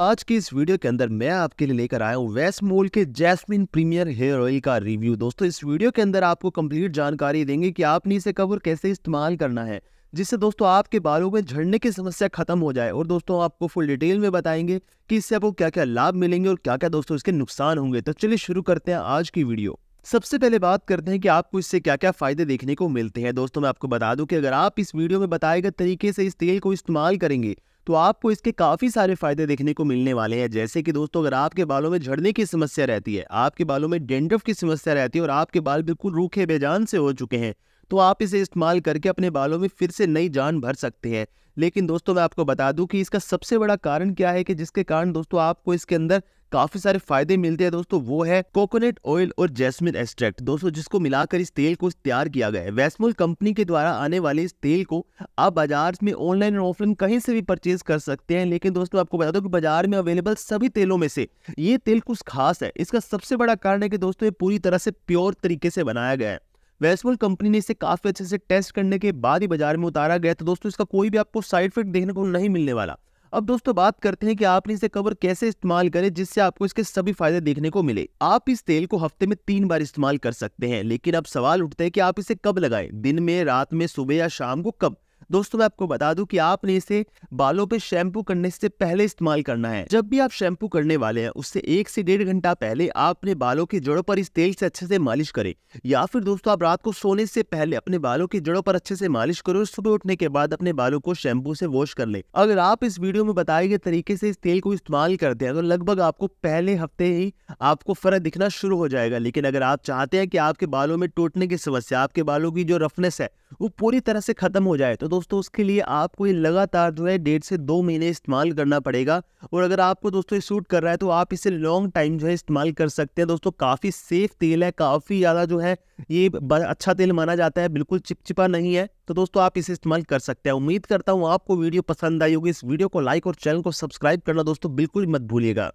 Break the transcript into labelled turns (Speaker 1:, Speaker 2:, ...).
Speaker 1: आज की इस वीडियो के अंदर मैं आपके लिए लेकर आया हूँ वेस्ट मोल के जैस्मिन प्रीमियर हेयर ऑयल का रिव्यू दोस्तों इस वीडियो के अंदर आपको कंप्लीट जानकारी देंगे कि आपने इसे कब और कैसे इस्तेमाल करना है जिससे दोस्तों आपके बालों में झड़ने की समस्या खत्म हो जाए और दोस्तों आपको फुल डिटेल में बताएंगे कि इससे आपको क्या क्या लाभ मिलेंगे और क्या क्या दोस्तों इसके नुकसान होंगे तो चलिए शुरू करते हैं आज की वीडियो सबसे पहले बात करते हैं कि आपको इससे क्या क्या फायदे देखने को मिलते हैं दोस्तों मैं आपको बता दूं कि अगर आप इस वीडियो में बताए गए तरीके से इस तेल को इस्तेमाल करेंगे तो आपको इसके काफ़ी सारे फायदे देखने को मिलने वाले हैं जैसे कि दोस्तों अगर आपके बालों में झड़ने की समस्या रहती है आपके बालों में डेंड्रफ की समस्या रहती है और आपके बाल बिल्कुल रूखे बेजान से हो चुके हैं तो आप इसे इस्तेमाल करके अपने बालों में फिर से नई जान भर सकते हैं लेकिन दोस्तों मैं आपको बता दूं कि इसका सबसे बड़ा कारण क्या है कि जिसके कारण दोस्तों आपको इसके अंदर काफी सारे फायदे मिलते हैं दोस्तों वो है कोकोनट ऑयल और जैस्मिन एक्सट्रैक्ट दोस्तों जिसको मिलाकर इस तेल को तैयार किया गया है वेस्मोल कंपनी के द्वारा आने वाले इस तेल को आप बाजार में ऑनलाइन और ऑफलाइन कहीं से भी परचेज कर सकते हैं लेकिन दोस्तों आपको बता दो कि बाजार में अवेलेबल सभी तेलों में से ये तेल कुछ खास है इसका सबसे बड़ा कारण है कि दोस्तों ये पूरी तरह से प्योर तरीके से बनाया गया है वेस्टमोल कंपनी ने इसे काफ़ी अच्छे से टेस्ट करने के बाद ही बाजार में उतारा गया तो दोस्तों इसका कोई भी आपको साइड इफेक्ट देखने को नहीं मिलने वाला अब दोस्तों तो बात करते हैं कि आप इसे कवर कैसे इस्तेमाल करें जिससे आपको इसके सभी फायदे देखने को मिले आप इस तेल को हफ्ते में तीन बार इस्तेमाल कर सकते हैं लेकिन अब सवाल उठता है कि आप इसे कब लगाएं दिन में रात में सुबह या शाम को कब दोस्तों मैं आपको बता दूं कि आपने इसे बालों पे शैम्पू करने से पहले इस्तेमाल करना है जब भी आप शैम्पू करने वाले हैं उससे एक से डेढ़ घंटा पहले अपने बालों की जड़ों पर इस तेल से अच्छे से मालिश करें या फिर दोस्तों आप रात को सोने से पहले अपने बालों की जड़ों पर अच्छे से मालिश करो सुबह उठने के बाद अपने बालों को शैम्पू से वॉश कर ले अगर आप इस वीडियो में बताए गए तरीके से इस तेल को इस्तेमाल करते हैं तो लगभग आपको पहले हफ्ते ही आपको फर्क दिखना शुरू हो जाएगा लेकिन अगर आप चाहते हैं कि आपके बालों में टूटने की समस्या आपके बालों की जो रफनेस है वो पूरी तरह से खत्म हो जाए तो दोस्तों तो उसके लिए आपको ये लगातार जो है डेढ़ से दो महीने इस्तेमाल करना पड़ेगा और अगर आपको दोस्तों ये सूट कर रहा है तो आप इसे लॉन्ग टाइम जो है इस्तेमाल कर सकते हैं दोस्तों काफ़ी सेफ तेल है काफ़ी ज़्यादा जो है ये अच्छा तेल माना जाता है बिल्कुल चिपचिपा नहीं है तो दोस्तों आप इसे इस्तेमाल कर सकते हैं उम्मीद करता हूँ आपको वीडियो पसंद आई होगी इस वीडियो को लाइक और चैनल को सब्सक्राइब करना दोस्तों बिल्कुल मत भूलिएगा